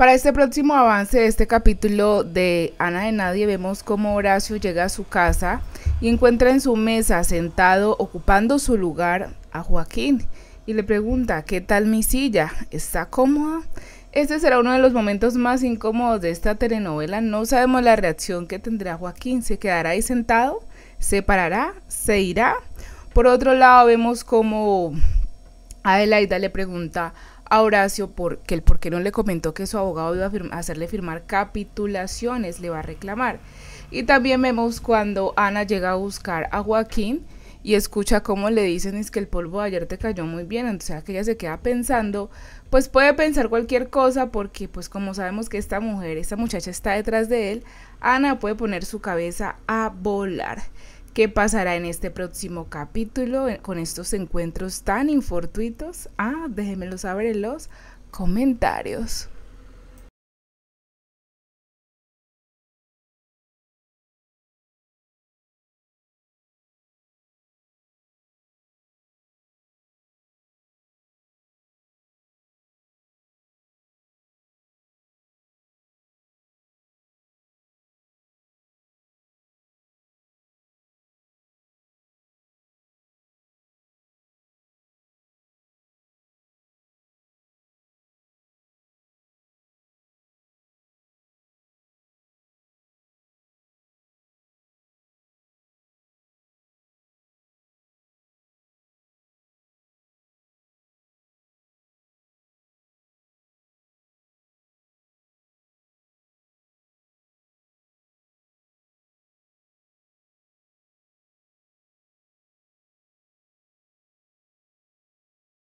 Para este próximo avance de este capítulo de Ana de Nadie vemos cómo Horacio llega a su casa y encuentra en su mesa sentado ocupando su lugar a Joaquín y le pregunta ¿qué tal mi silla? ¿Está cómoda? Este será uno de los momentos más incómodos de esta telenovela. No sabemos la reacción que tendrá Joaquín. ¿Se quedará ahí sentado? ¿Se parará? ¿Se irá? Por otro lado vemos cómo Adelaida le pregunta a Horacio porque el por qué no le comentó que su abogado iba a hacerle firmar capitulaciones, le va a reclamar. Y también vemos cuando Ana llega a buscar a Joaquín y escucha cómo le dicen es que el polvo de ayer te cayó muy bien, entonces que ella se queda pensando, pues puede pensar cualquier cosa porque pues como sabemos que esta mujer, esta muchacha está detrás de él, Ana puede poner su cabeza a volar qué pasará en este próximo capítulo eh, con estos encuentros tan infortuitos. Ah, déjenmelo saber en los comentarios.